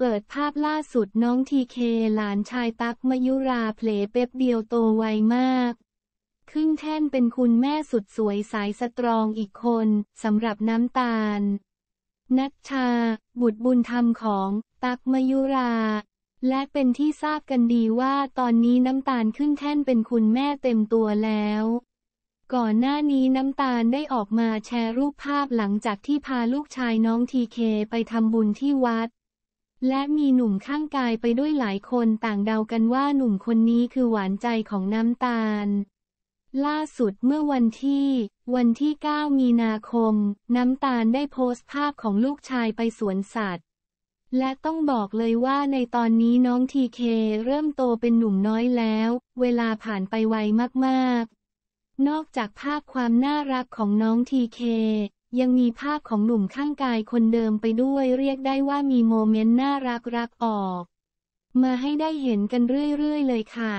เปิดภาพล่าสุดน้องทีเคหลานชายตักมยุราเพลเป๊บเดียวโตไวมาก ขึ้นแท่นเป็นคุณแม่สุดสวยสายสตรองอีกคนสำหรับน้ำตาล นัชชา บุตรบุญธรรมของ ตักมยุรา และเป็นที่ทราบกันดีว่าตอนนี้น้ำตาลขึ้นแท่นเป็นคุณแม่เต็มตัวแล้ว ก่อนหน้านี้น้ำตาลได้ออกมาแชร์รูปภาพหลังจากที่พาลูกชายน้องทีเคไปทำบุญที่วัดและมีหนุ่มข้างกายไปด้วยหลายคนต่างเดากันว่าหนุ่มคนนี้คือหวานใจของน้ำตาล ล่าสุดเมื่อวันที่ วันที่9มีนาคมน้ำตาลได้โพสต์ภาพของลูกชายไปสวนสัตว์ และต้องบอกเลยว่าในตอนนี้น้องทีเคเริ่มโตเป็นหนุ่มน้อยแล้ว เวลาผ่านไปไวมากๆ นอกจากภาพความน่ารักของน้องทีเคยังมีภาพของหนุ่มข้างกายคนเดิมไปด้วยเรียกได้ว่ามีโมเมนต์น่ารักรักออก มาให้ได้เห็นกันเรื่อยๆเลยค่ะ